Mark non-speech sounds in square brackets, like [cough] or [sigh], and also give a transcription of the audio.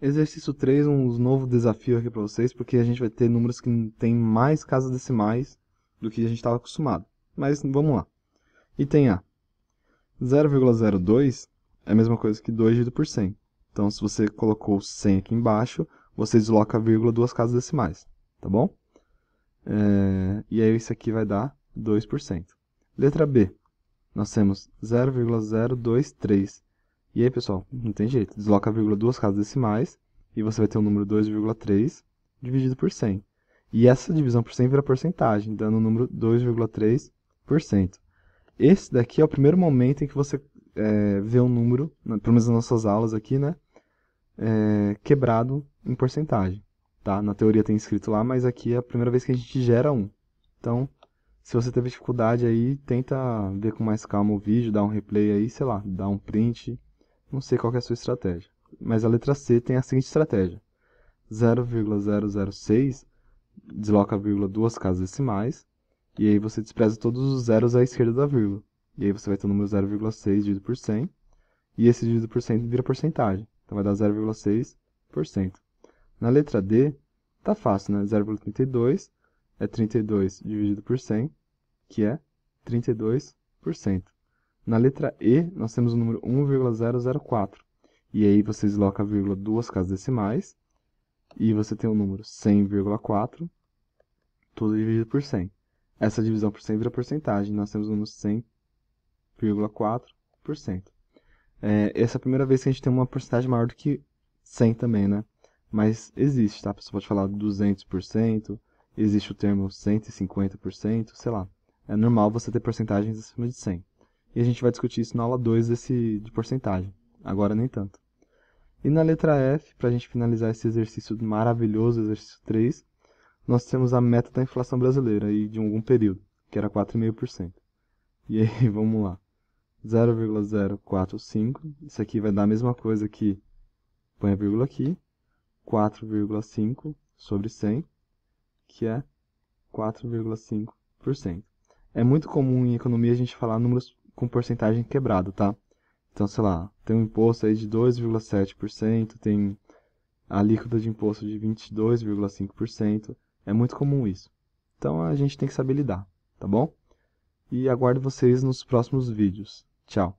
Exercício 3, um novo desafio aqui para vocês, porque a gente vai ter números que tem mais casas decimais do que a gente estava acostumado. Mas vamos lá. Item A. 0,02 é a mesma coisa que 2 dividido por 100. Então, se você colocou 100 aqui embaixo, você desloca a vírgula duas casas decimais, tá bom? É, e aí, isso aqui vai dar 2%. Letra B. Nós temos 0,023 e aí, pessoal, não tem jeito. Desloca a vírgula duas casas decimais e você vai ter o número 2,3 dividido por 100. E essa divisão por 100 vira porcentagem, dando o número 2,3%. Esse daqui é o primeiro momento em que você é, vê um número, né, pelo menos nas nossas aulas aqui, né? É, quebrado em porcentagem. Tá? Na teoria tem escrito lá, mas aqui é a primeira vez que a gente gera um. Então, se você teve dificuldade aí, tenta ver com mais calma o vídeo, dá um replay aí, sei lá, dá um print, não sei qual é a sua estratégia, mas a letra C tem a seguinte estratégia: 0,006 desloca a vírgula duas casas decimais, e aí você despreza todos os zeros à esquerda da vírgula. E aí você vai ter o número 0,6 dividido por 100, e esse dividido por 100 vira porcentagem. Então vai dar 0,6%. Na letra D, tá fácil, né? 0,32 é 32 dividido por 100, que é 32%. Na letra E, nós temos o número 1,004. E aí você desloca a vírgula duas casas decimais. E você tem o número 100,4, tudo dividido por 100. Essa divisão por 100 vira porcentagem. Nós temos o número 100,4%. É, essa é a primeira vez que a gente tem uma porcentagem maior do que 100 também, né? Mas existe, tá? Você pode falar 200%, existe o termo 150%, sei lá. É normal você ter porcentagens acima de 100. E a gente vai discutir isso na aula 2 desse, de porcentagem. Agora nem tanto. E na letra F, para a gente finalizar esse exercício maravilhoso, exercício 3, nós temos a meta da inflação brasileira e de algum período, que era 4,5%. E aí, [laughs] vamos lá. 0,045, isso aqui vai dar a mesma coisa que, põe a vírgula aqui, 4,5 sobre 100, que é 4,5%. É muito comum em economia a gente falar números com porcentagem quebrado, tá? Então, sei lá, tem um imposto aí de 2,7%, tem a alíquota de imposto de 22,5%. É muito comum isso. Então a gente tem que saber lidar, tá bom? E aguardo vocês nos próximos vídeos. Tchau!